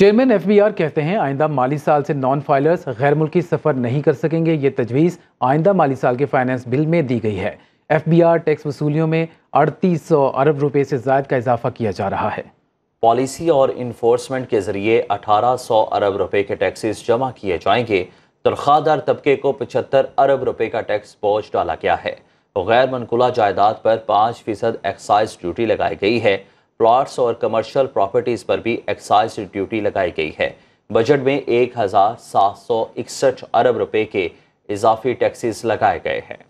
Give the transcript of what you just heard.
chairman F कहते हैं आइंदा माली साल से नॉन फाइलर्स गैर मुल्की सफर नहीं कर सकेंगे ये तजवीज़ आइंदा माली साल के फाइनेंस बिल में दी गई है एफ टैक्स वसूलियों में अड़तीस सौ अरब रुपए से ज्यादा का इजाफा किया जा रहा है पॉलिसी और इन्फोर्समेंट के जरिए 1800 अरब रुपए के टैक्सेस जमा किए जाएंगे तनख्वाहदार तबके को पचहत्तर अरब रुपए का टैक्स बोझ डाला गया है गैर मनकुला जायदाद पर पाँच फीसद एक्साइज ड्यूटी लगाई गई है प्लॉट्स और कमर्शियल प्रॉपर्टीज पर भी एक्साइज ड्यूटी लगाई गई है बजट में एक अरब रुपए के इजाफी टैक्सेस लगाए गए हैं